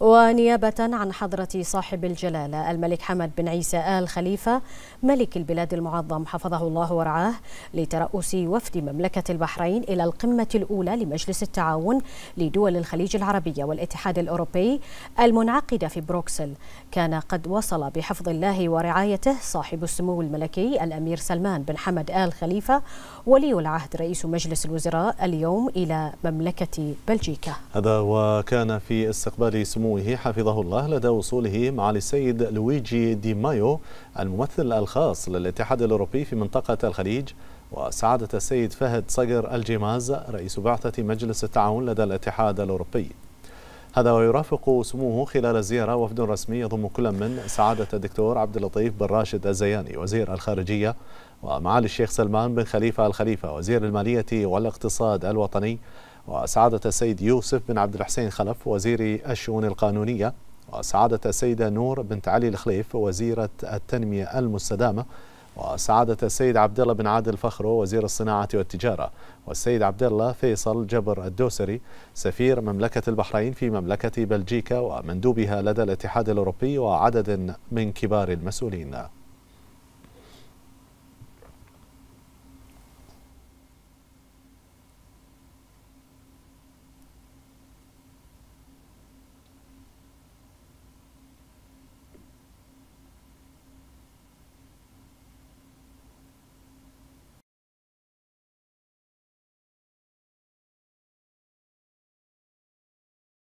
ونيابة عن حضرة صاحب الجلالة الملك حمد بن عيسى آل خليفة ملك البلاد المعظم حفظه الله ورعاه لترأس وفد مملكة البحرين إلى القمة الأولى لمجلس التعاون لدول الخليج العربية والاتحاد الأوروبي المنعقدة في بروكسل كان قد وصل بحفظ الله ورعايته صاحب السمو الملكي الأمير سلمان بن حمد آل خليفة ولي العهد رئيس مجلس الوزراء اليوم إلى مملكة بلجيكا هذا وكان في استقبال سمو سموه حفظه الله لدى وصوله معالي السيد لويجي دي مايو الممثل الخاص للاتحاد الأوروبي في منطقة الخليج وسعادة السيد فهد صقر الجماز رئيس بعثة مجلس التعاون لدى الاتحاد الأوروبي هذا ويرافق سموه خلال الزيارة وفد رسمي يضم كل من سعادة الدكتور عبد اللطيف بن راشد الزياني وزير الخارجية ومعالي الشيخ سلمان بن خليفة الخليفة وزير المالية والاقتصاد الوطني وسعادة السيد يوسف بن عبد الحسين خلف وزير الشؤون القانونية وسعادة السيدة نور بنت علي الخليف وزيرة التنمية المستدامة وسعادة السيد عبد الله بن عادل فخرو وزير الصناعة والتجارة والسيد عبد الله فيصل جبر الدوسري سفير مملكة البحرين في مملكة بلجيكا ومندوبها لدى الاتحاد الأوروبي وعدد من كبار المسؤولين